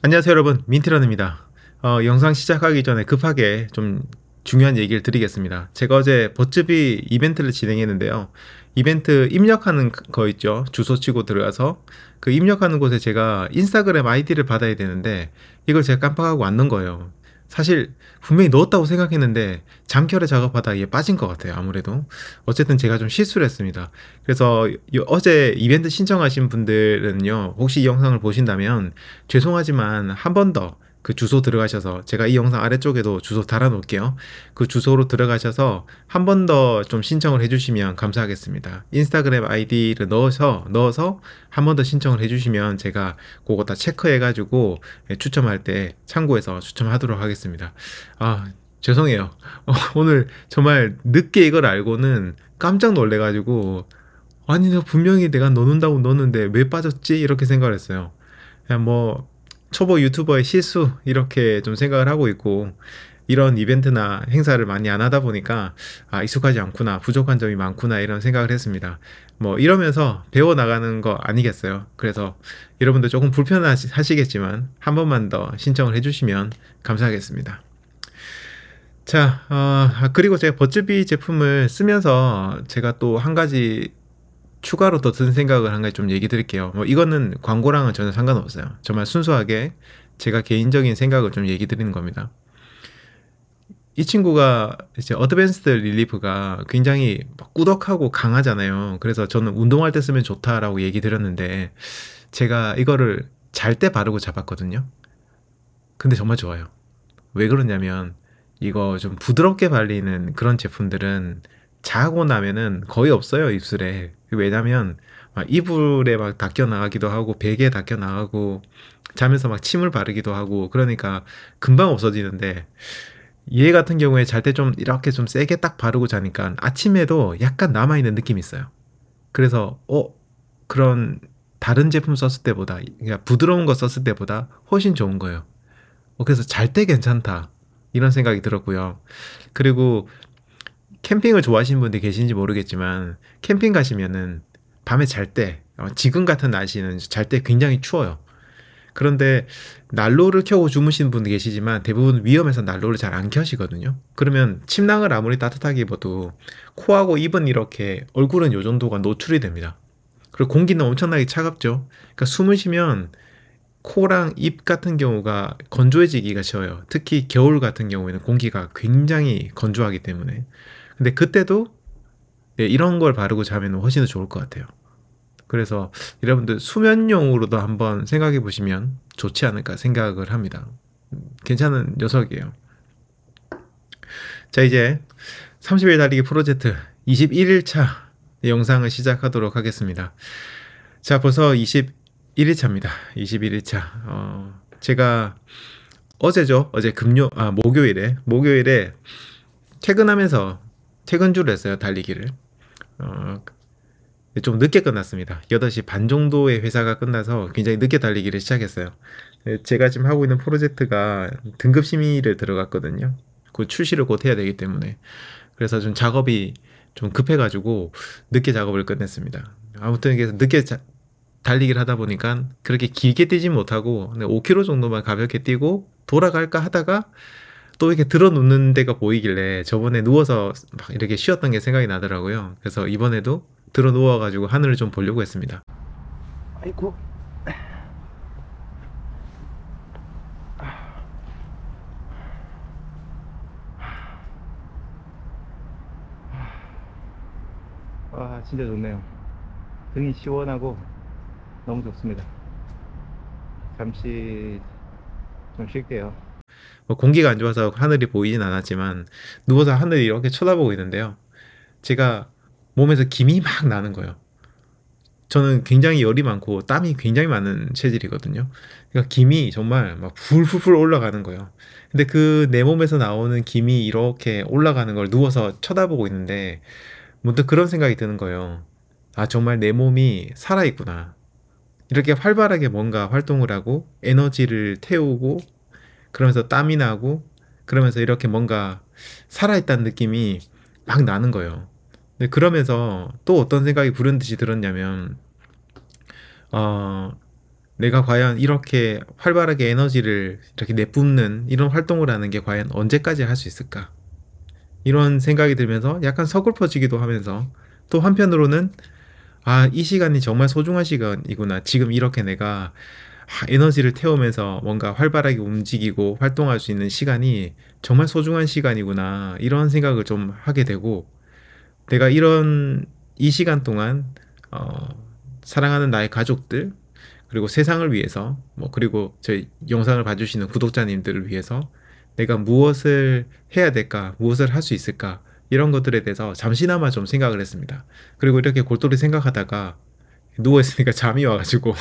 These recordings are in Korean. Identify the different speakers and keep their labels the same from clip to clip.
Speaker 1: 안녕하세요 여러분 민트런입니다 어, 영상 시작하기 전에 급하게 좀 중요한 얘기를 드리겠습니다 제가 어제 버츠비 이벤트를 진행했는데요 이벤트 입력하는 거 있죠 주소 치고 들어가서 그 입력하는 곳에 제가 인스타그램 아이디를 받아야 되는데 이걸 제가 깜빡하고 왔는 거예요 사실 분명히 넣었다고 생각했는데 잠결에 작업하다 이게 빠진 것 같아요 아무래도 어쨌든 제가 좀 실수를 했습니다 그래서 어제 이벤트 신청하신 분들은요 혹시 이 영상을 보신다면 죄송하지만 한 번더 그 주소 들어가셔서 제가 이 영상 아래쪽에도 주소 달아 놓을게요 그 주소로 들어가셔서 한 번 더 좀 신청을 해주시면 감사하겠습니다 인스타그램 아이디를 넣어서 넣어서 한 번 더 신청을 해주시면 제가 그거 다 체크해 가지고 예, 추첨할 때 참고해서 추첨하도록 하겠습니다 아 죄송해요 어, 오늘 정말 늦게 이걸 알고는 깜짝 놀래 가지고 아니 너 분명히 내가 넣는다고 넣는데왜 빠졌지 이렇게 생각을 했어요 그냥 뭐 초보 유튜버의 실수 이렇게 좀 생각을 하고 있고 이런 이벤트나 행사를 많이 안 하다 보니까 아 익숙하지 않구나 부족한 점이 많구나 이런 생각을 했습니다 뭐 이러면서 배워 나가는 거 아니겠어요 그래서 여러분도 조금 불편하시겠지만 한 번만 더 신청을 해주시면 감사하겠습니다 자 어, 아, 그리고 제가 버즈비 제품을 쓰면서 제가 또 한 가지 추가로 더 든 생각을 한 가지 좀 얘기 드릴게요. 뭐 이거는 광고랑은 전혀 상관없어요. 정말 순수하게 제가 개인적인 생각을 좀 얘기 드리는 겁니다. 이 친구가 이제 어드밴스드 릴리프가 굉장히 꾸덕하고 강하잖아요. 그래서 저는 운동할 때 쓰면 좋다라고 얘기 드렸는데 제가 이거를 잘 때 바르고 잡았거든요. 근데 정말 좋아요. 왜 그러냐면 이거 좀 부드럽게 발리는 그런 제품들은 자고 나면은 거의 없어요 입술에 왜냐면 막 이불에 막 닦여 나가기도 하고 베개에 닦여 나가고 자면서 막 침을 바르기도 하고 그러니까 금방 없어지는데 얘 같은 경우에 잘 때 좀 이렇게 좀 세게 딱 바르고 자니까 아침에도 약간 남아있는 느낌이 있어요 그래서 어 그런 다른 제품 썼을 때보다 그러니까 부드러운 거 썼을 때보다 훨씬 좋은 거예요 어, 그래서 잘 때 괜찮다 이런 생각이 들었고요 그리고 캠핑을 좋아하시는 분들 계신지 모르겠지만 캠핑 가시면은 밤에 잘때 어, 지금 같은 날씨는 잘 때 굉장히 추워요. 그런데 난로를 켜고 주무시는 분도 계시지만 대부분 위험해서 난로를 잘 안 켜시거든요. 그러면 침낭을 아무리 따뜻하게 입어도 코하고 입은 이렇게 얼굴은 요 정도가 노출이 됩니다. 그리고 공기는 엄청나게 차갑죠. 그러니까 숨을 쉬면 코랑 입 같은 경우가 건조해지기가 쉬워요. 특히 겨울 같은 경우에는 공기가 굉장히 건조하기 때문에. 근데 그때도 네, 이런 걸 바르고 자면 훨씬 더 좋을 것 같아요. 그래서 여러분들 수면용으로도 한번 생각해 보시면 좋지 않을까 생각을 합니다. 음, 괜찮은 녀석이에요. 자, 이제 30일 달리기 프로젝트 21일차 영상을 시작하도록 하겠습니다. 자, 벌써 21일차입니다. 21일차. 어, 제가 어제죠. 어제 금요, 아, 목요일에, 목요일에 퇴근하면서 퇴근줄를 했어요 달리기를 어, 좀 늦게 끝났습니다 8시 반 정도에 회사가 끝나서 굉장히 늦게 달리기를 시작했어요 네, 제가 지금 하고 있는 프로젝트가 등급 심의를 들어갔거든요 그 출시를 곧 해야 되기 때문에 그래서 좀 작업이 좀 급해가지고 늦게 작업을 끝냈습니다 아무튼 그래서 늦게 자, 달리기를 하다 보니까 그렇게 길게 뛰지 못하고 5km 정도만 가볍게 뛰고 돌아갈까 하다가 또 이렇게 들어 놓는 데가 보이길래 저번에 누워서 막 이렇게 쉬었던 게 생각이 나더라고요. 그래서 이번에도 들어 놓아가지고 하늘을 좀 보려고 했습니다. 아이고. 와, 진짜 좋네요. 등이 시원하고 너무 좋습니다. 잠시 좀 쉴게요. 뭐 공기가 안 좋아서 하늘이 보이진 않았지만 누워서 하늘이 이렇게 쳐다보고 있는데요. 제가 몸에서 김이 막 나는 거예요. 저는 굉장히 열이 많고 땀이 굉장히 많은 체질이거든요. 그러니까 김이 정말 막 불풀풀 올라가는 거예요. 근데 그 내 몸에서 나오는 김이 이렇게 올라가는 걸 누워서 쳐다보고 있는데 문득 그런 생각이 드는 거예요. 아 정말 내 몸이 살아 있구나. 이렇게 활발하게 뭔가 활동을 하고 에너지를 태우고 그러면서 땀이 나고 그러면서 이렇게 뭔가 살아있다는 느낌이 막 나는 거예요. 근데 그러면서 또 어떤 생각이 부른 듯이 들었냐면 어 내가 과연 이렇게 활발하게 에너지를 이렇게 내뿜는 이런 활동을 하는 게 과연 언제까지 할 수 있을까? 이런 생각이 들면서 약간 서글퍼지기도 하면서 또 한편으로는 아, 이 시간이 정말 소중한 시간이구나. 지금 이렇게 내가 에너지를 태우면서 뭔가 활발하게 움직이고 활동할 수 있는 시간이 정말 소중한 시간이구나 이런 생각을 좀 하게 되고 내가 이런 이 시간 동안 어, 사랑하는 나의 가족들 그리고 세상을 위해서 뭐 그리고 저희 영상을 봐주시는 구독자님들을 위해서 내가 무엇을 해야 될까 무엇을 할 수 있을까 이런 것들에 대해서 잠시나마 좀 생각을 했습니다 그리고 이렇게 골똘히 생각하다가 누워있으니까 잠이 와가지고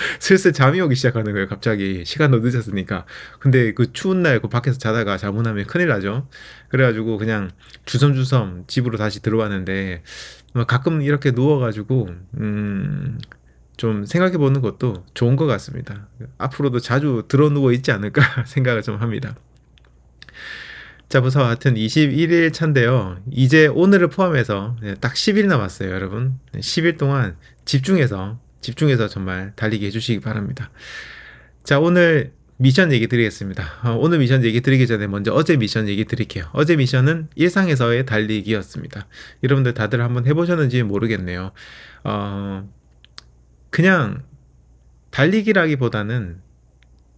Speaker 1: 슬슬 잠이 오기 시작하는 거예요. 갑자기 시간도 늦었으니까. 근데 그 추운 날그 밖에서 자다가 자문하면 큰일 나죠. 그래가지고 그냥 주섬주섬 집으로 다시 들어왔는데 가끔 이렇게 누워가지고 음. 좀 생각해 보는 것도 좋은 것 같습니다. 앞으로도 자주 들어 누워 있지 않을까 생각을 좀 합니다. 자, 부사 하여튼 21일 차인데요. 이제 오늘을 포함해서 네, 딱 10일 남았어요, 여러분. 10일 동안 집중해서 집중해서 정말 달리게 해주시기 바랍니다. 자, 오늘 미션 얘기 드리겠습니다. 어, 오늘 미션 얘기 드리기 전에 먼저 어제 미션 얘기 드릴게요. 어제 미션은 일상에서의 달리기였습니다. 여러분들 다들 한번 해보셨는지 모르겠네요. 어, 그냥 달리기라기보다는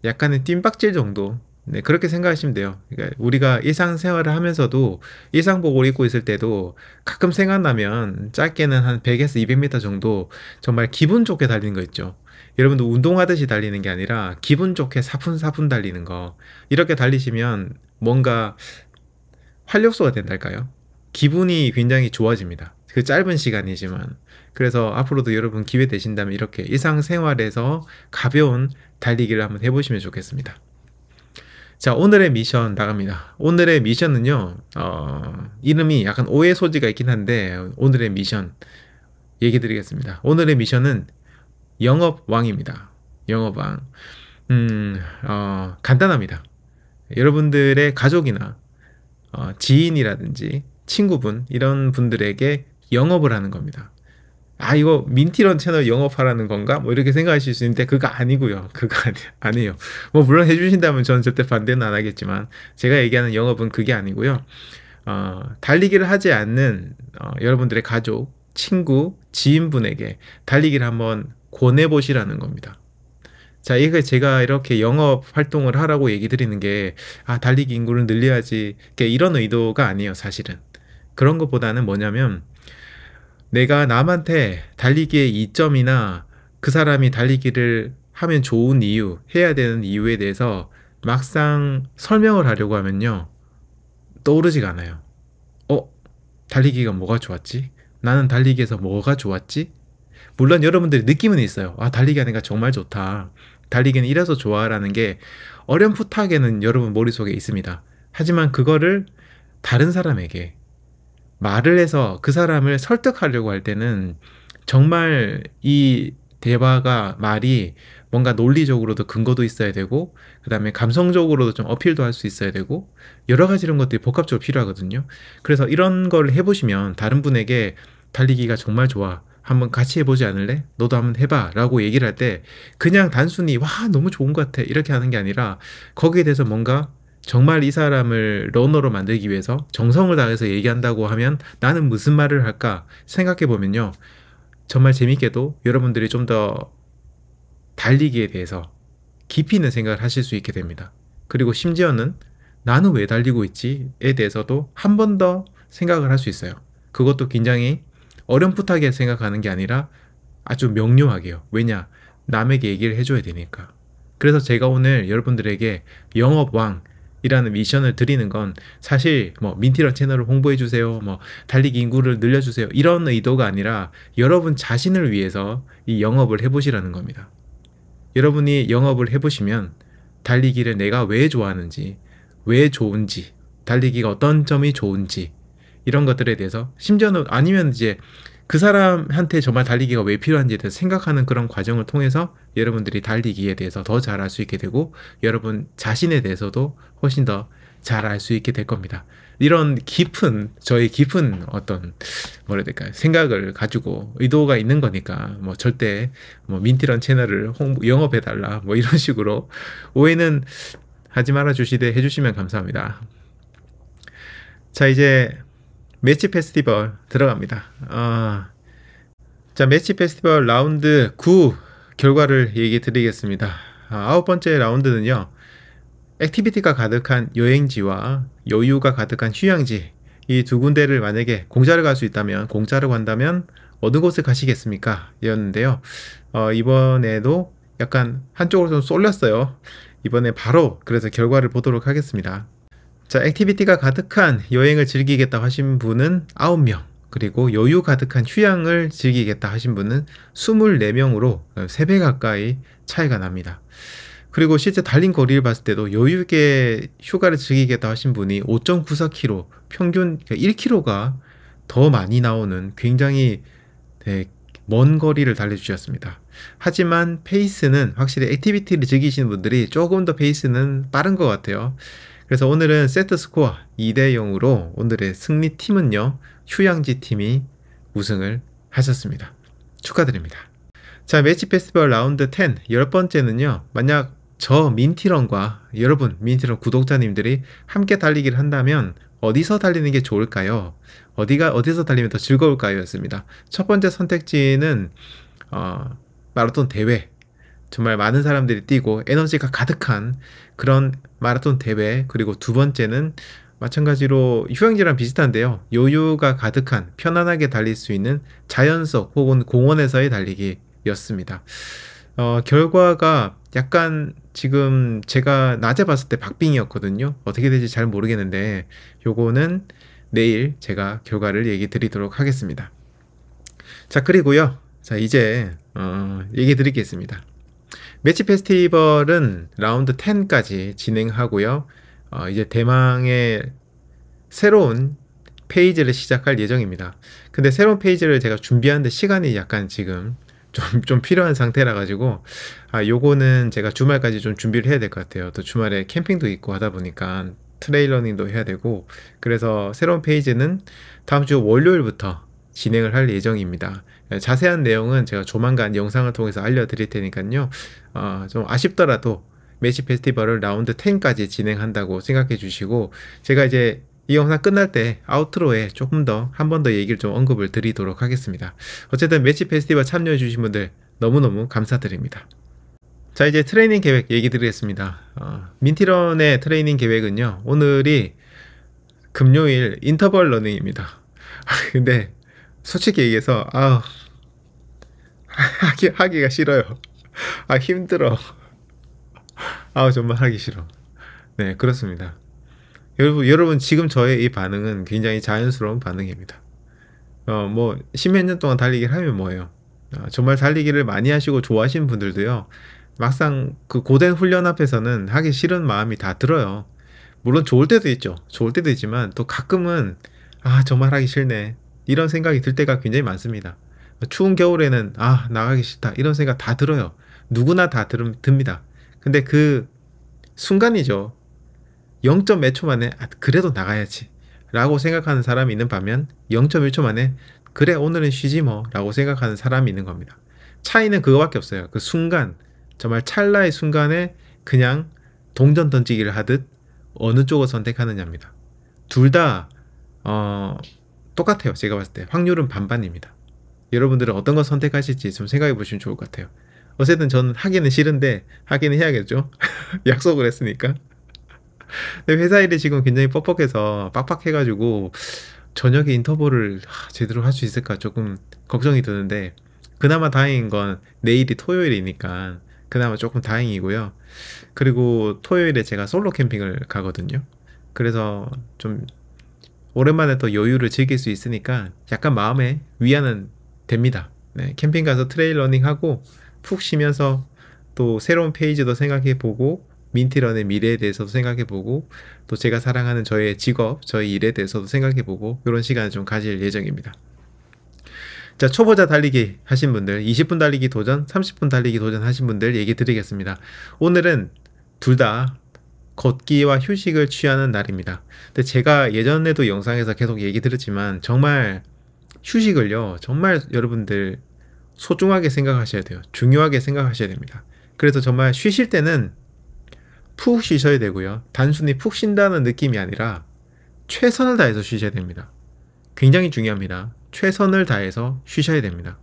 Speaker 1: 약간의 뜀박질 정도 네, 그렇게 생각하시면 돼요. 그러니까 우리가 일상생활을 하면서도 일상복을 입고 있을 때도 가끔 생각나면 짧게는 한 100에서 200m 정도 정말 기분 좋게 달리는 거 있죠. 여러분도 운동하듯이 달리는 게 아니라 기분 좋게 사푼사푼 달리는 거. 이렇게 달리시면 뭔가 활력소가 된달까요? 기분이 굉장히 좋아집니다. 그 짧은 시간이지만. 그래서 앞으로도 여러분 기회 되신다면 이렇게 일상생활에서 가벼운 달리기를 한번 해보시면 좋겠습니다. 자 오늘의 미션 나갑니다 오늘의 미션은요 어, 이름이 약간 오해 소지가 있긴 한데 오늘의 미션 얘기 드리겠습니다 오늘의 미션은 영업왕입니다 영업왕 음, 어, 간단합니다 여러분들의 가족이나 어, 지인이라든지 친구분 이런 분들에게 영업을 하는 겁니다 아 이거 민티런 채널 영업하라는 건가 뭐 이렇게 생각하실 수 있는데 그거 아니고요 그거 아니, 아니에요 뭐 물론 해주신다면 저는 절대 반대는 안 하겠지만 제가 얘기하는 영업은 그게 아니고요 어, 달리기를 하지 않는 어, 여러분들의 가족 친구 지인분에게 달리기를 한번 권해 보시라는 겁니다 자, 이게 제가 이렇게 영업 활동을 하라고 얘기 드리는 게, 아, 달리기 인구를 늘려야지, 이런 의도가 아니에요, 사실은. 그런 것보다는 뭐냐면, 내가 남한테 달리기의 이점이나 그 사람이 달리기를 하면 좋은 이유, 해야 되는 이유에 대해서 막상 설명을 하려고 하면요. 떠오르지가 않아요. 어? 달리기가 뭐가 좋았지? 나는 달리기에서 뭐가 좋았지? 물론 여러분들이 느낌은 있어요. 아, 달리기 하니까 정말 좋다. 달리기는 이래서 좋아라는 게 어렴풋하게는 여러분 머릿속에 있습니다. 하지만 그거를 다른 사람에게 말을 해서 그 사람을 설득하려고 할 때는 정말 이 대화가 말이 뭔가 논리적으로도 근거도 있어야 되고 그 다음에 감성적으로도 좀 어필도 할 수 있어야 되고 여러 가지 이런 것들이 복합적으로 필요하거든요 그래서 이런 걸 해보시면 다른 분에게 달리기가 정말 좋아 한번 같이 해보지 않을래? 너도 한번 해봐 라고 얘기를 할 때 그냥 단순히 와 너무 좋은 것 같아 이렇게 하는 게 아니라 거기에 대해서 뭔가 정말 이 사람을 러너로 만들기 위해서 정성을 다해서 얘기한다고 하면 나는 무슨 말을 할까 생각해 보면요. 정말 재밌게도 여러분들이 좀 더 달리기에 대해서 깊이 있는 생각을 하실 수 있게 됩니다. 그리고 심지어는 나는 왜 달리고 있지에 대해서도 한 번 더 생각을 할 수 있어요. 그것도 굉장히 어렴풋하게 생각하는 게 아니라 아주 명료하게요. 왜냐? 남에게 얘기를 해줘야 되니까. 그래서 제가 오늘 여러분들에게 영업왕, 이라는 미션을 드리는 건 사실 뭐민티러 채널을 홍보해 주세요. 뭐 달리기 인구를 늘려 주세요. 이런 의도가 아니라 여러분 자신을 위해서 이 영업을 해 보시라는 겁니다. 여러분이 영업을 해 보시면 달리기를 내가 왜 좋아하는지, 왜 좋은지, 달리기가 어떤 점이 좋은지 이런 것들에 대해서 심지어는 아니면 이제 그 사람한테 정말 달리기가 왜 필요한지에 대해서 생각하는 그런 과정을 통해서 여러분들이 달리기에 대해서 더 잘 알 수 있게 되고 여러분 자신에 대해서도 훨씬 더 잘 알 수 있게 될 겁니다. 이런 깊은 저의 깊은 어떤 뭐라 해야 될까요 생각을 가지고 의도가 있는 거니까 뭐 절대 뭐 민티런 채널을 홍보, 영업해 달라 뭐 이런 식으로 오해는 하지 말아 주시되 해주시면 감사합니다. 자 이제 매치 페스티벌 들어갑니다. 아, 자, 매치 페스티벌 라운드 9 결과를 얘기 드리겠습니다. 아, 홉 번째 라운드는요, 액티비티가 가득한 여행지와 여유가 가득한 휴양지, 이 두 군데를 만약에 공짜로 갈 수 있다면, 공짜로 간다면 어느 곳을 가시겠습니까? 이었는데요. 어, 이번에도 약간 한쪽으로 좀 쏠렸어요. 이번에 바로 그래서 결과를 보도록 하겠습니다. 자, 액티비티가 가득한 여행을 즐기겠다 하신 분은 9명, 그리고 여유 가득한 휴양을 즐기겠다 하신 분은 24명으로 3배 어, 가까이 차이가 납니다. 그리고 실제 달린 거리를 봤을 때도 여유 있게 휴가를 즐기겠다 하신 분이 5.94km, 평균 1km가 그러니까 더 많이 나오는 굉장히 네, 먼 거리를 달려주셨습니다. 하지만 페이스는 확실히 액티비티를 즐기시는 분들이 조금 더 페이스는 빠른 것 같아요. 그래서 오늘은 세트 스코어 2대 0으로 오늘의 승리팀은요. 휴양지 팀이 우승을 하셨습니다. 축하드립니다. 자, 매치 페스티벌 라운드 10 열번째는요 만약 저 민티런과 여러분 민티런 구독자님들이 함께 달리기를 한다면 어디서 달리는 게 좋을까요? 어디가 어디서 달리면 더 즐거울까요?였습니다. 첫 번째 선택지는 어, 마라톤 대회 정말 많은 사람들이 뛰고 에너지가 가득한 그런 마라톤 대회 그리고 두 번째는 마찬가지로 휴양지랑 비슷한데요. 여유가 가득한 편안하게 달릴 수 있는 자연 석 혹은 공원에서의 달리기였습니다. 어, 결과가 약간 지금 제가 낮에 봤을 때 박빙이었거든요. 어떻게 될지 잘 모르겠는데 요거는 내일 제가 결과를 얘기 드리도록 하겠습니다. 자 그리고요. 자 이제 어, 얘기 드리겠습니다. 매치 페스티벌은 라운드 10까지 진행하고요. 어, 이제 대망의 새로운 페이지를 시작할 예정입니다. 근데 새로운 페이지를 제가 준비하는데 시간이 약간 지금 좀, 좀 필요한 상태라 가지고 아 요거는 제가 주말까지 좀 준비를 해야 될 것 같아요 또 주말에 캠핑도 있고 하다 보니까 트레일러닝도 해야 되고 그래서 새로운 페이지는 다음 주 월요일부터 진행을 할 예정입니다 네, 자세한 내용은 제가 조만간 영상을 통해서 알려드릴 테니까요. 어, 좀 아쉽더라도 매치 페스티벌을 라운드 10까지 진행한다고 생각해 주시고 제가 이제 이 영상 끝날 때 아우트로에 조금 더 한 번 더 얘기를 좀 언급을 드리도록 하겠습니다. 어쨌든 매치 페스티벌 참여해 주신 분들 너무너무 감사드립니다. 자 이제 트레이닝 계획 얘기 드리겠습니다. 어, 민티런의 트레이닝 계획은요. 오늘이 금요일 인터벌 러닝입니다. 근데 솔직히 얘기해서 아 하기, 하기가 싫어요. 아, 힘들어. 아, 정말 하기 싫어. 네, 그렇습니다. 여러분, 여러분, 지금 저의 이 반응은 굉장히 자연스러운 반응입니다. 어, 뭐, 십몇 년 동안 달리기를 하면 뭐예요? 어, 정말 달리기를 많이 하시고 좋아하시는 분들도요, 막상 그 고된 훈련 앞에서는 하기 싫은 마음이 다 들어요. 물론 좋을 때도 있죠. 좋을 때도 있지만, 또 가끔은, 아, 정말 하기 싫네. 이런 생각이 들 때가 굉장히 많습니다. 추운 겨울에는 아 나가기 싫다 이런 생각 다 들어요. 누구나 다 들, 듭니다. 근데 그 순간이죠. 0. 몇 초 만에 아, 그래도 나가야지 라고 생각하는 사람이 있는 반면 0.1초 만에 그래 오늘은 쉬지 뭐 라고 생각하는 사람이 있는 겁니다. 차이는 그거밖에 없어요. 그 순간 정말 찰나의 순간에 그냥 동전 던지기를 하듯 어느 쪽을 선택하느냐입니다. 둘 다 어, 똑같아요. 제가 봤을 때 확률은 반반입니다. 여러분들은 어떤 걸 선택하실지 좀 생각해 보시면 좋을 것 같아요. 어쨌든 저는 하기는 싫은데 하기는 해야겠죠. 약속을 했으니까. 근데 회사 일이 지금 굉장히 뻑뻑해서 빡빡해가지고 저녁에 인터벌을 제대로 할 수 있을까 조금 걱정이 드는데 그나마 다행인 건 내일이 토요일이니까 그나마 조금 다행이고요. 그리고 토요일에 제가 솔로 캠핑을 가거든요. 그래서 좀 오랜만에 또 여유를 즐길 수 있으니까 약간 마음에 위안은 됩니다. 네, 캠핑 가서 트레일 러닝하고 푹 쉬면서 또 새로운 페이지도 생각해 보고 민티런의 미래에 대해서도 생각해 보고 또 제가 사랑하는 저의 직업, 저의 일에 대해서도 생각해 보고 이런 시간을 좀 가질 예정입니다. 자, 초보자 달리기 하신 분들, 20분 달리기 도전, 30분 달리기 도전 하신 분들 얘기 드리겠습니다. 오늘은 둘 다 걷기와 휴식을 취하는 날입니다. 근데 제가 예전에도 영상에서 계속 얘기 드렸지만 정말 휴식을요, 정말 여러분들 소중하게 생각하셔야 돼요. 중요하게 생각하셔야 됩니다. 그래서 정말 쉬실 때는 푹 쉬셔야 되고요. 단순히 푹 쉰다는 느낌이 아니라 최선을 다해서 쉬셔야 됩니다. 굉장히 중요합니다. 최선을 다해서 쉬셔야 됩니다.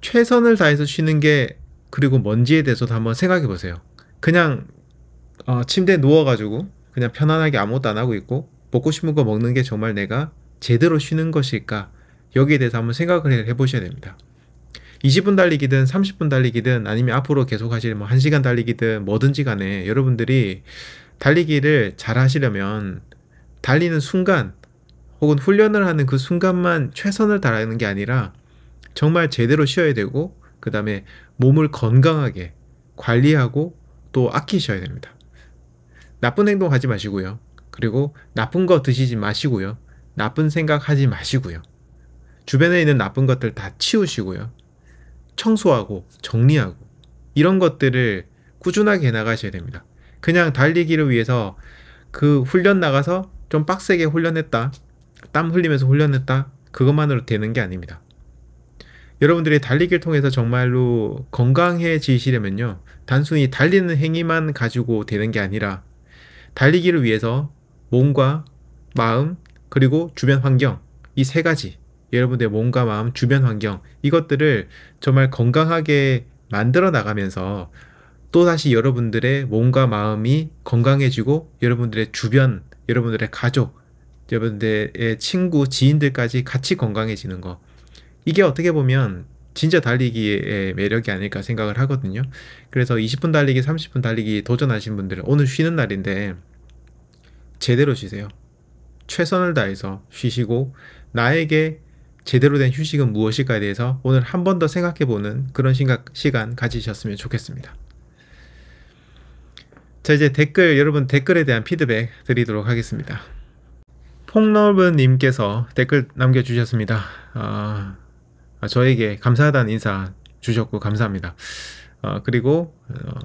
Speaker 1: 최선을 다해서 쉬는 게 그리고 먼지에 대해서도 한번 생각해 보세요. 그냥 어, 침대에 누워가지고 그냥 편안하게 아무것도 안 하고 있고 먹고 싶은 거 먹는 게 정말 내가 제대로 쉬는 것일까? 여기에 대해서 한번 생각을 해보셔야 됩니다. 20분 달리기든 30분 달리기든 아니면 앞으로 계속 하실 뭐 1시간 달리기든 뭐든지 간에 여러분들이 달리기를 잘 하시려면 달리는 순간 혹은 훈련을 하는 그 순간만 최선을 다하는 게 아니라 정말 제대로 쉬어야 되고 그 다음에 몸을 건강하게 관리하고 또 아끼셔야 됩니다. 나쁜 행동 하지 마시고요. 그리고 나쁜 거 드시지 마시고요. 나쁜 생각 하지 마시고요. 주변에 있는 나쁜 것들 다 치우시고요. 청소하고 정리하고 이런 것들을 꾸준하게 해나가셔야 됩니다. 그냥 달리기를 위해서 그 훈련 나가서 좀 빡세게 훈련했다. 땀 흘리면서 훈련했다. 그것만으로 되는 게 아닙니다. 여러분들이 달리기를 통해서 정말로 건강해지시려면요. 단순히 달리는 행위만 가지고 되는 게 아니라 달리기를 위해서 몸과 마음, 그리고 주변 환경 이 세 가지 여러분들의 몸과 마음 주변 환경 이것들을 정말 건강하게 만들어 나가면서 또다시 여러분들의 몸과 마음이 건강해지고 여러분들의 주변 여러분들의 가족 여러분들의 친구 지인들까지 같이 건강해지는 거 이게 어떻게 보면 진짜 달리기의 매력이 아닐까 생각을 하거든요. 그래서 20분 달리기, 30분 달리기 도전하신 분들 오늘 쉬는 날인데 제대로 쉬세요. 최선을 다해서 쉬시고 나에게 제대로 된 휴식은 무엇일까에 대해서 오늘 한 번 더 생각해 보는 그런 시간 가지셨으면 좋겠습니다. 자 이제 댓글 여러분 댓글에 대한 피드백 드리도록 하겠습니다. 폭넓은님께서 댓글 남겨주셨습니다. 아, 아, 저에게 감사하다는 인사 주셨고 감사합니다. 아, 그리고 어,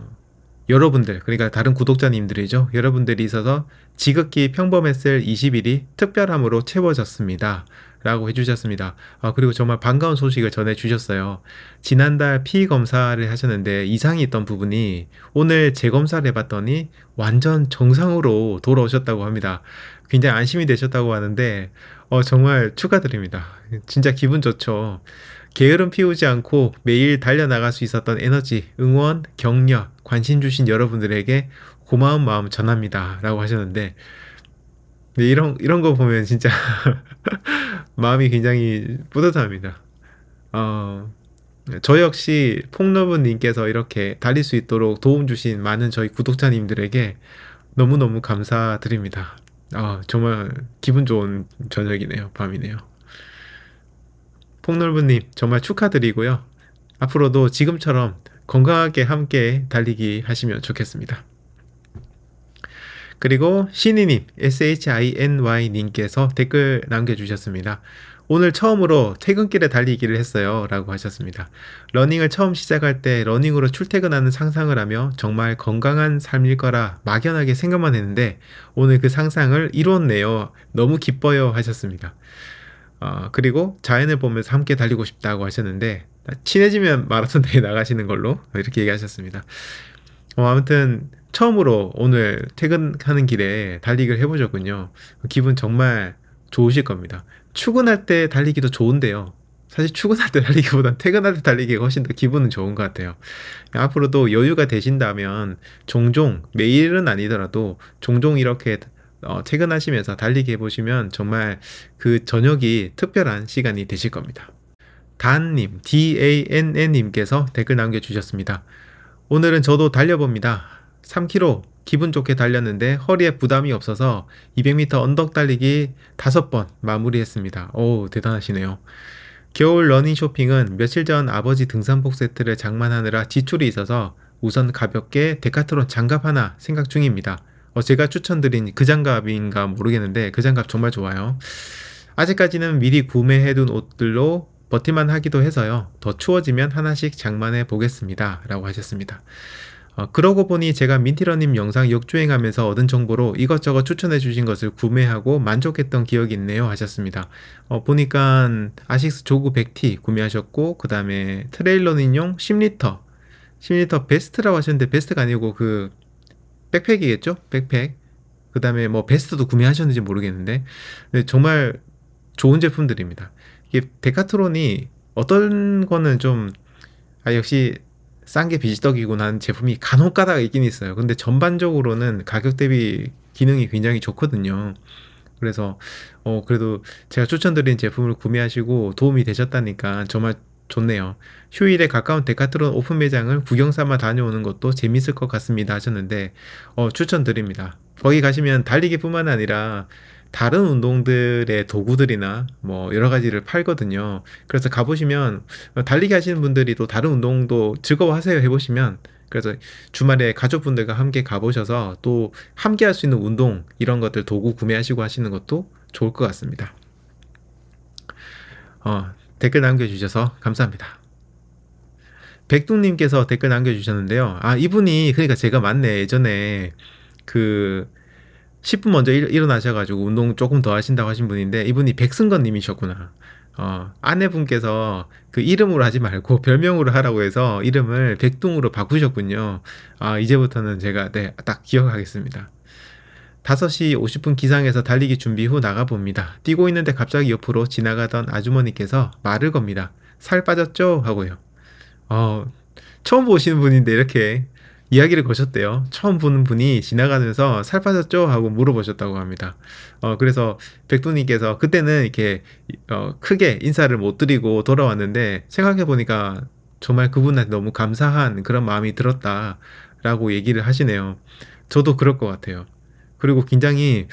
Speaker 1: 여러분들 그러니까 다른 구독자님들이죠 여러분들이 있어서 지극히 평범했을 20일이 특별함으로 채워졌습니다 라고 해주셨습니다 아, 그리고 정말 반가운 소식을 전해주셨어요 지난달 피검사를 하셨는데 이상이 있던 부분이 오늘 재검사를 해봤더니 완전 정상으로 돌아오셨다고 합니다 굉장히 안심이 되셨다고 하는데 어, 정말 축하드립니다 진짜 기분 좋죠 게으름 피우지 않고 매일 달려나갈 수 있었던 에너지, 응원, 격려, 관심 주신 여러분들에게 고마운 마음 전합니다. 라고 하셨는데, 네, 이런, 이런 거 보면 진짜 마음이 굉장히 뿌듯합니다. 어, 저 역시 폭로분님께서 이렇게 달릴 수 있도록 도움 주신 많은 저희 구독자님들에게 너무너무 감사드립니다. 아, 정말 기분 좋은 저녁이네요. 밤이네요. 폭넓은님 정말 축하드리고요. 앞으로도 지금처럼 건강하게 함께 달리기 하시면 좋겠습니다. 그리고 신이님, SHINY님께서 댓글 남겨주셨습니다. 오늘 처음으로 퇴근길에 달리기를 했어요. 라고 하셨습니다. 러닝을 처음 시작할 때 러닝으로 출퇴근하는 상상을 하며 정말 건강한 삶일 거라 막연하게 생각만 했는데 오늘 그 상상을 이뤘네요. 너무 기뻐요. 하셨습니다. 어, 그리고 자연을 보면서 함께 달리고 싶다고 하셨는데 친해지면 마라톤 대회 나가시는 걸로 이렇게 얘기하셨습니다. 어, 아무튼 처음으로 오늘 퇴근하는 길에 달리기를 해보셨군요. 기분 정말 좋으실 겁니다. 출근할 때 달리기도 좋은데요. 사실 출근할 때 달리기보단 퇴근할 때 달리기가 훨씬 더 기분은 좋은 것 같아요. 앞으로도 여유가 되신다면 종종 매일은 아니더라도 종종 이렇게 어, 퇴근하시면서 달리기 해보시면 정말 그 저녁이 특별한 시간이 되실 겁니다. 단님, DANN님께서 댓글 남겨주셨습니다. 오늘은 저도 달려봅니다. 3km 기분 좋게 달렸는데 허리에 부담이 없어서 200m 언덕 달리기 5번 마무리했습니다. 오, 대단하시네요. 겨울 러닝 쇼핑은 며칠 전 아버지 등산복 세트를 장만하느라 지출이 있어서 우선 가볍게 데카트론 장갑 하나 생각 중입니다. 어, 제가 추천드린 그 장갑인가 모르겠는데 그 장갑 정말 좋아요. 아직까지는 미리 구매해둔 옷들로 버티만 하기도 해서요. 더 추워지면 하나씩 장만해 보겠습니다. 라고 하셨습니다. 어, 그러고 보니 제가 민티러님 영상 역주행하면서 얻은 정보로 이것저것 추천해 주신 것을 구매하고 만족했던 기억이 있네요 하셨습니다. 어, 보니까 아식스 조그 100T 구매하셨고 그 다음에 트레일러닝용 10리터 10리터 베스트라고 하셨는데 베스트가 아니고 그 백팩이겠죠? 백팩. 그 다음에 뭐 베스트도 구매하셨는지 모르겠는데 근데 정말 좋은 제품들입니다. 이게 데카트론이 어떤 거는 좀 아 역시 싼 게 비지떡이고 난 제품이 간혹 가다가 있긴 있어요. 근데 전반적으로는 가격 대비 기능이 굉장히 좋거든요. 그래서 어 그래도 제가 추천드린 제품을 구매하시고 도움이 되셨다니까 정말 좋네요. 휴일에 가까운 데카트론 오픈 매장을 구경 삼아 다녀오는 것도 재밌을 것 같습니다 하셨는데 어, 추천드립니다. 거기 가시면 달리기뿐만 아니라 다른 운동들의 도구들이나 뭐 여러 가지를 팔거든요. 그래서 가보시면 어, 달리기 하시는 분들이 또 다른 운동도 즐거워하세요 해보시면 그래서 주말에 가족분들과 함께 가보셔서 또 함께 할 수 있는 운동 이런 것들 도구 구매하시고 하시는 것도 좋을 것 같습니다. 어, 댓글 남겨주셔서 감사합니다. 백둥님께서 댓글 남겨주셨는데요. 아, 이분이, 그러니까 제가 맞네. 예전에 그 10분 먼저 일, 어나셔가지고 운동 조금 더 하신다고 하신 분인데 이분이 백승건님이셨구나. 어, 아내분께서 그 이름으로 하지 말고 별명으로 하라고 해서 이름을 백둥으로 바꾸셨군요. 아, 이제부터는 제가 네, 딱 기억하겠습니다. 5시 50분 기상에서 달리기 준비 후 나가봅니다. 뛰고 있는데 갑자기 옆으로 지나가던 아주머니께서 말을 겁니다. 살 빠졌죠? 하고요. 어, 처음 보시는 분인데 이렇게 이야기를 거셨대요. 처음 보는 분이 지나가면서 살 빠졌죠? 하고 물어보셨다고 합니다. 어, 그래서 백두님께서 그때는 이렇게 어, 크게 인사를 못 드리고 돌아왔는데 생각해보니까 정말 그분한테 너무 감사한 그런 마음이 들었다라고 얘기를 하시네요. 저도 그럴 것 같아요. 그리고 굉장히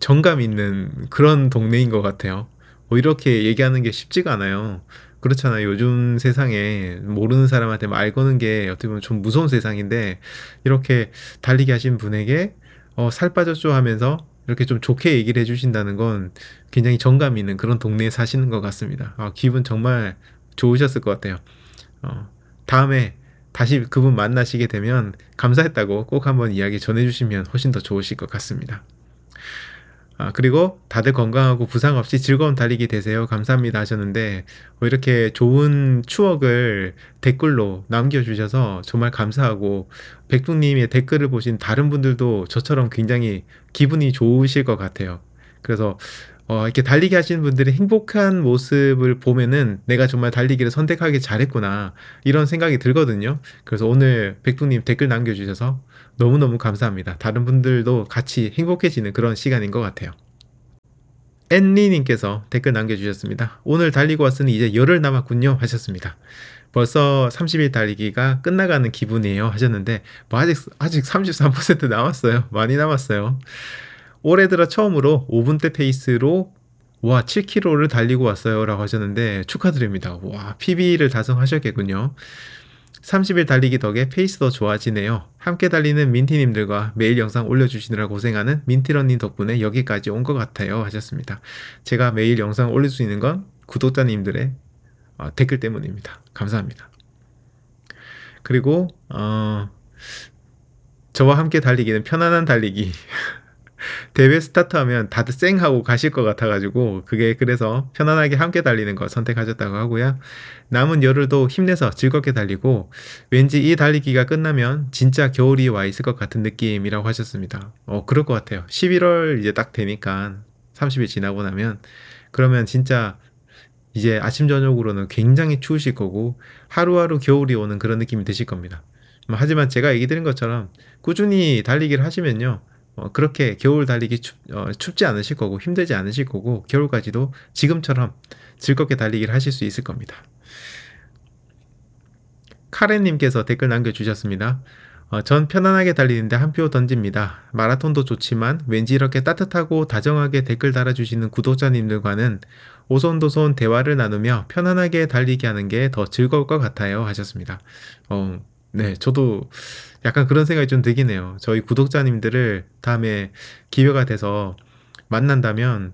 Speaker 1: 정감 있는 그런 동네인 것 같아요. 뭐 이렇게 얘기하는 게 쉽지가 않아요. 그렇잖아요. 요즘 세상에 모르는 사람한테 말 거는 게 어떻게 보면 좀 무서운 세상인데 이렇게 달리기 하신 분에게 어, 살 빠졌죠 하면서 이렇게 좀 좋게 얘기를 해주신다는 건 굉장히 정감 있는 그런 동네에 사시는 것 같습니다. 아, 기분 정말 좋으셨을 것 같아요. 어, 다음에 다시 그분 만나시게 되면 감사했다고 꼭 한번 이야기 전해주시면 훨씬 더 좋으실 것 같습니다. 아, 그리고 다들 건강하고 부상 없이 즐거운 달리기 되세요. 감사합니다 하셨는데 뭐 이렇게 좋은 추억을 댓글로 남겨주셔서 정말 감사하고 백둥님의 댓글을 보신 다른 분들도 저처럼 굉장히 기분이 좋으실 것 같아요. 그래서 어, 이렇게 달리기 하시는 분들이 행복한 모습을 보면은 내가 정말 달리기를 선택하기 잘했구나 이런 생각이 들거든요. 그래서 오늘 백둥님 댓글 남겨주셔서 너무너무 감사합니다. 다른 분들도 같이 행복해지는 그런 시간인 것 같아요. 앤리님께서 댓글 남겨주셨습니다. 오늘 달리고 왔으니 이제 열흘 남았군요 하셨습니다. 벌써 30일 달리기가 끝나가는 기분이에요 하셨는데 뭐 아직 아직 33% 남았어요. 많이 남았어요. 올해 들어 처음으로 5분대 페이스로 와 7km를 달리고 왔어요 라고 하셨는데 축하드립니다 와 PB를 달성하셨겠군요 30일 달리기 덕에 페이스 도 좋아지네요 함께 달리는 민티님들과 매일 영상 올려주시느라 고생하는 민티런님 덕분에 여기까지 온 것 같아요 하셨습니다 제가 매일 영상 올릴 수 있는 건 구독자님들의 어, 댓글 때문입니다 감사합니다 그리고 어, 저와 함께 달리기는 편안한 달리기 대회 스타트하면 다들 쌩 하고 가실 것 같아가지고 그게 그래서 편안하게 함께 달리는 걸 선택하셨다고 하고요. 남은 열흘도 힘내서 즐겁게 달리고 왠지 이 달리기가 끝나면 진짜 겨울이 와 있을 것 같은 느낌이라고 하셨습니다. 어 그럴 것 같아요. 11월 이제 딱 되니까 30일 지나고 나면 그러면 진짜 이제 아침 저녁으로는 굉장히 추우실 거고 하루하루 겨울이 오는 그런 느낌이 드실 겁니다. 음, 하지만 제가 얘기 드린 것처럼 꾸준히 달리기를 하시면요. 어, 그렇게 겨울 달리기 춥, 어, 춥지 않으실 거고 힘들지 않으실 거고 겨울까지도 지금처럼 즐겁게 달리기를 하실 수 있을 겁니다. 카렌님께서 댓글 남겨주셨습니다. 어, 전 편안하게 달리는데 한 표 던집니다. 마라톤도 좋지만 왠지 이렇게 따뜻하고 다정하게 댓글 달아주시는 구독자님들과는 오손도손 대화를 나누며 편안하게 달리게 하는 게 더 즐거울 것 같아요 하셨습니다. 어, 네, 저도 약간 그런 생각이 좀 들긴 해요. 저희 구독자님들을 다음에 기회가 돼서 만난다면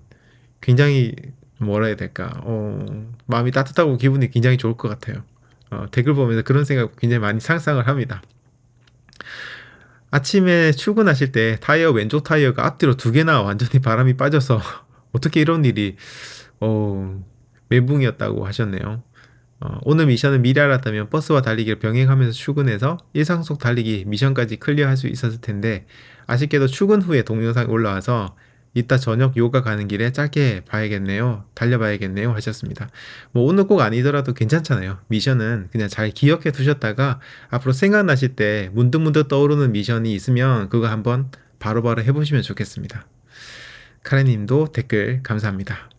Speaker 1: 굉장히 뭐라 해야 될까, 어, 마음이 따뜻하고 기분이 굉장히 좋을 것 같아요. 어, 댓글 보면서 그런 생각 굉장히 많이 상상을 합니다. 아침에 출근하실 때 타이어 왼쪽 타이어가 앞뒤로 두 개나 완전히 바람이 빠져서 어떻게 이런 일이 어, 멘붕이었다고 하셨네요. 어, 오늘 미션은 미라았다면 버스와 달리기를 병행하면서 출근해서 일상 속 달리기 미션까지 클리어할 수 있었을 텐데 아쉽게도 출근 후에 동영상이 올라와서 이따 저녁 요가 가는 길에 짧게 봐야겠네요. 달려봐야겠네요. 하셨습니다. 뭐 오늘 꼭 아니더라도 괜찮잖아요. 미션은 그냥 잘 기억해 두셨다가 앞으로 생각나실 때 문득문득 떠오르는 미션이 있으면 그거 한번 바로바로 바로 해보시면 좋겠습니다. 카레님도 댓글 감사합니다.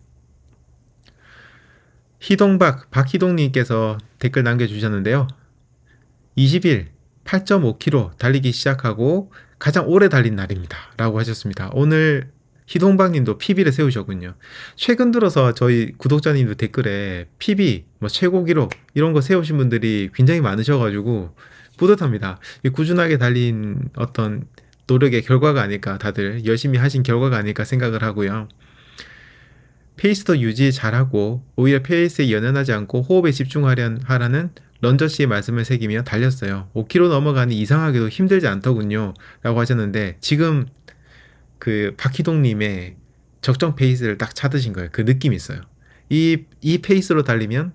Speaker 1: 희동박 박희동님께서 댓글 남겨주셨는데요. 20일 8.5km 달리기 시작하고 가장 오래 달린 날입니다. 라고 하셨습니다. 오늘 희동박님도 PB를 세우셨군요. 최근 들어서 저희 구독자님도 댓글에 PB, 뭐 최고 기록 이런 거 세우신 분들이 굉장히 많으셔가지고 뿌듯합니다. 꾸준하게 달린 어떤 노력의 결과가 아닐까 다들 열심히 하신 결과가 아닐까 생각을 하고요. 페이스도 유지 잘하고 오히려 페이스에 연연하지 않고 호흡에 집중하라는 런저 씨의 말씀을 새기며 달렸어요. 5km 넘어가니 이상하게도 힘들지 않더군요. 라고 하셨는데 지금 그 박희동님의 적정 페이스를 딱 찾으신 거예요. 그 느낌이 있어요. 이, 이 페이스로 달리면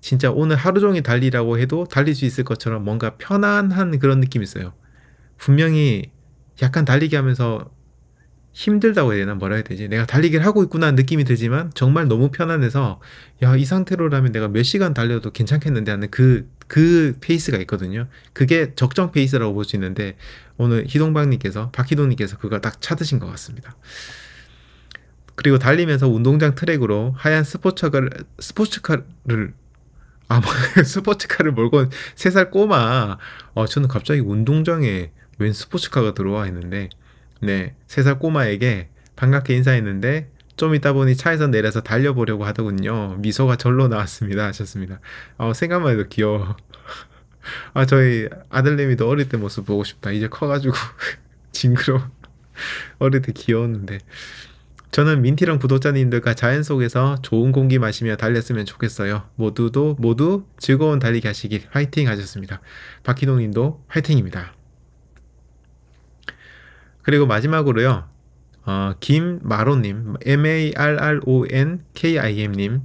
Speaker 1: 진짜 오늘 하루 종일 달리라고 해도 달릴 수 있을 것처럼 뭔가 편안한 그런 느낌이 있어요. 분명히 약간 달리기 하면서 힘들다고 해야 되나 뭐라 해야 되지 내가 달리기를 하고 있구나 느낌이 들지만 정말 너무 편안해서 야 이 상태로라면 내가 몇 시간 달려도 괜찮겠는데 하는 그그 그 페이스가 있거든요 그게 적정 페이스라고 볼 수 있는데 오늘 희동박님께서 박희동님께서 그걸 딱 찾으신 것 같습니다 그리고 달리면서 운동장 트랙으로 하얀 스포츠카를 스포츠카를 아마 뭐, 스포츠카를 몰고 세 살 꼬마 어 저는 갑자기 운동장에 웬 스포츠카가 들어와 있는데 네, 세살 꼬마에게 반갑게 인사했는데 좀 있다 보니 차에서 내려서 달려보려고 하더군요. 미소가 절로 나왔습니다. 하셨습니다. 어, 생각만 해도 귀여워. 아, 저희 아들내미도 어릴 때 모습 보고 싶다. 이제 커가지고 징그러워. 어릴 때 귀여웠는데. 저는 민티랑 구독자님들과 자연 속에서 좋은 공기 마시며 달렸으면 좋겠어요. 모두도 모두 즐거운 달리기 하시길 화이팅 하셨습니다. 박희동님도 화이팅입니다. 그리고 마지막으로요. 어, 김마로님, M-A-R-R-O-N-K-I-M님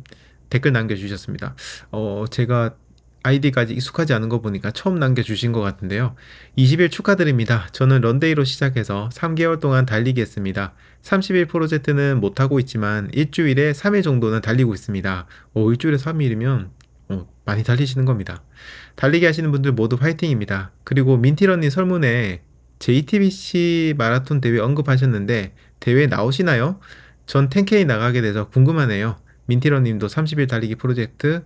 Speaker 1: 댓글 남겨주셨습니다. 어, 제가 아이디까지 익숙하지 않은 거 보니까 처음 남겨주신 것 같은데요. 20일 축하드립니다. 저는 런데이로 시작해서 3개월 동안 달리겠습니다 30일 프로젝트는 못하고 있지만 일주일에 3일 정도는 달리고 있습니다. 오, 어, 일주일에 3일이면 어, 많이 달리시는 겁니다. 달리기 하시는 분들 모두 화이팅입니다. 그리고 민티런님 설문에 JTBC 마라톤 대회 언급하셨는데 대회 나오시나요? 전 10K 나가게 돼서 궁금하네요. 민티러님도 30일 달리기 프로젝트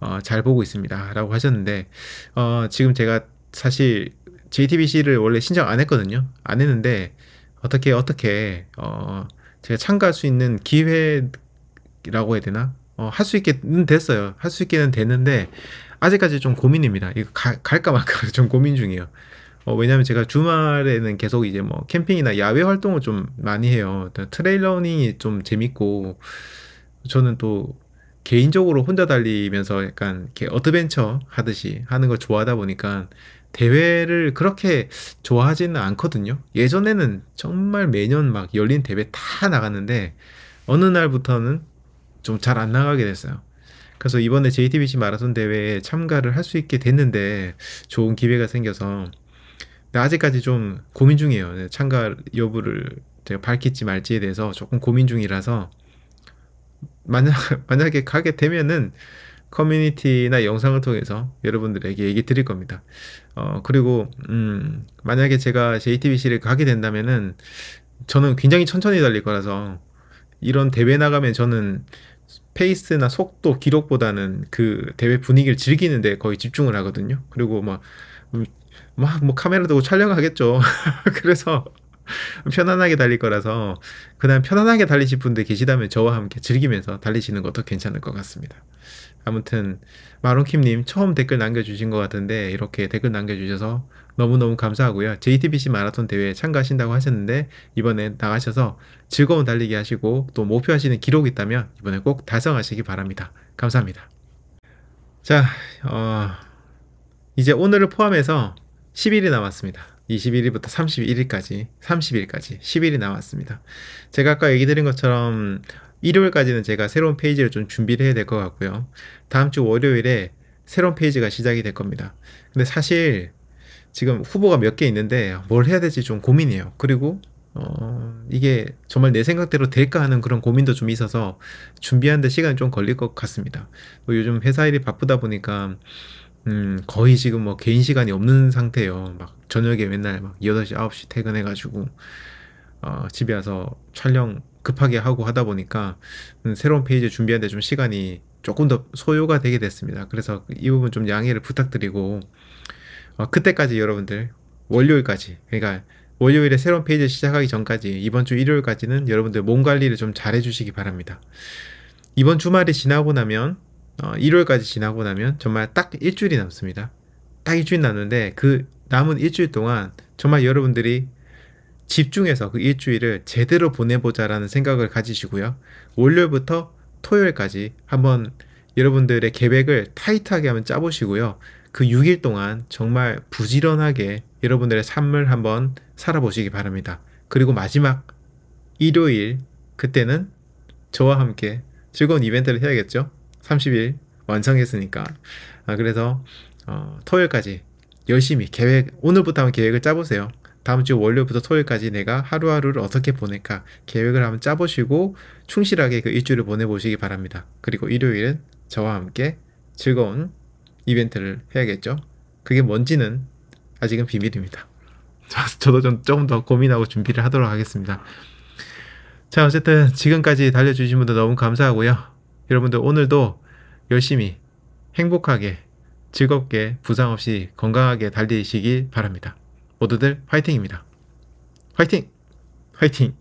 Speaker 1: 어, 잘 보고 있습니다. 라고 하셨는데 어, 지금 제가 사실 JTBC를 원래 신청 안 했거든요. 안 했는데 어떻게 어떻게 어, 제가 참가할 수 있는 기회라고 해야 되나? 어, 할 수 있게는 됐어요. 할 수 있게는 됐는데 아직까지 좀 고민입니다. 이거 가, 갈까 말까 좀 고민 중이에요. 어, 왜냐하면 제가 주말에는 계속 이제 뭐 캠핑이나 야외 활동을 좀 많이 해요. 트레일러닝이 좀 재밌고 저는 또 개인적으로 혼자 달리면서 약간 이렇게 어드벤처 하듯이 하는 걸 좋아하다 보니까 대회를 그렇게 좋아하지는 않거든요. 예전에는 정말 매년 막 열린 대회 다 나갔는데 어느 날부터는 좀 잘 안 나가게 됐어요. 그래서 이번에 JTBC 마라톤 대회에 참가를 할 수 있게 됐는데 좋은 기회가 생겨서 아직까지 좀 고민 중이에요. 네, 참가 여부를 제가 밝힐지 말지에 대해서 조금 고민 중이라서 만약 만약에 가게 되면은 커뮤니티나 영상을 통해서 여러분들에게 얘기 드릴 겁니다. 어, 그리고 음, 만약에 제가 JTBC를 가게 된다면은 저는 굉장히 천천히 달릴 거라서 이런 대회 나가면 저는 페이스나 속도 기록보다는 그 대회 분위기를 즐기는데 거의 집중을 하거든요. 그리고 막 막뭐 카메라 들고 촬영하겠죠. 그래서 편안하게 달릴 거라서 그다음 편안하게 달리실 분들 계시다면 저와 함께 즐기면서 달리시는 것도 괜찮을 것 같습니다. 아무튼 마론킴님 처음 댓글 남겨주신 것 같은데 이렇게 댓글 남겨주셔서 너무너무 감사하고요. JTBC 마라톤 대회에 참가하신다고 하셨는데 이번에 나가셔서 즐거운 달리기 하시고 또 목표하시는 기록 이 있다면 이번에 꼭 달성하시기 바랍니다. 감사합니다. 자, 어, 이제 오늘을 포함해서 10일이 남았습니다. 21일부터 31일까지, 30일까지 10일이 남았습니다. 제가 아까 얘기 드린 것처럼 일요일까지는 제가 새로운 페이지를 좀 준비를 해야 될 것 같고요. 다음 주 월요일에 새로운 페이지가 시작이 될 겁니다. 근데 사실 지금 후보가 몇 개 있는데 뭘 해야 될지 좀 고민이에요. 그리고 어, 이게 정말 내 생각대로 될까 하는 그런 고민도 좀 있어서 준비하는데 시간이 좀 걸릴 것 같습니다. 뭐 요즘 회사 일이 바쁘다 보니까 음, 거의 지금 뭐 개인 시간이 없는 상태예요. 막 저녁에 맨날 막 8시, 9시 퇴근해가지고, 어, 집에 와서 촬영 급하게 하고 하다 보니까, 음, 새로운 페이지 준비하는데 좀 시간이 조금 더 소요가 되게 됐습니다. 그래서 이 부분 좀 양해를 부탁드리고, 어, 그때까지 여러분들, 월요일까지, 그러니까 월요일에 새로운 페이지 시작하기 전까지, 이번 주 일요일까지는 여러분들 몸 관리를 좀 잘 해주시기 바랍니다. 이번 주말이 지나고 나면 어, 1월까지 지나고 나면 정말 딱 일주일이 남습니다. 딱 일주일 남는데 그 남은 일주일 동안 정말 여러분들이 집중해서 그 일주일을 제대로 보내보자라는 생각을 가지시고요. 월요일부터 토요일까지 한번 여러분들의 계획을 타이트하게 한번 짜보시고요. 그 6일 동안 정말 부지런하게 여러분들의 삶을 한번 살아보시기 바랍니다. 그리고 마지막 일요일 그때는 저와 함께 즐거운 이벤트를 해야겠죠. 30일 완성했으니까 아, 그래서 어, 토요일까지 열심히 계획 오늘부터 한번 계획을 짜보세요 다음 주 월요일부터 토요일까지 내가 하루하루를 어떻게 보낼까 계획을 한번 짜보시고 충실하게 그 일주일을 보내보시기 바랍니다 그리고 일요일은 저와 함께 즐거운 이벤트를 해야겠죠 그게 뭔지는 아직은 비밀입니다 저, 도좀 조금 더 고민하고 준비를 하도록 하겠습니다 자 어쨌든 지금까지 달려주신 분들 너무 감사하고요 여러분들 오늘도 열심히 행복하게 즐겁게 부상 없이 건강하게 달리시기 바랍니다. 모두들 화이팅입니다. 화이팅! 화이팅!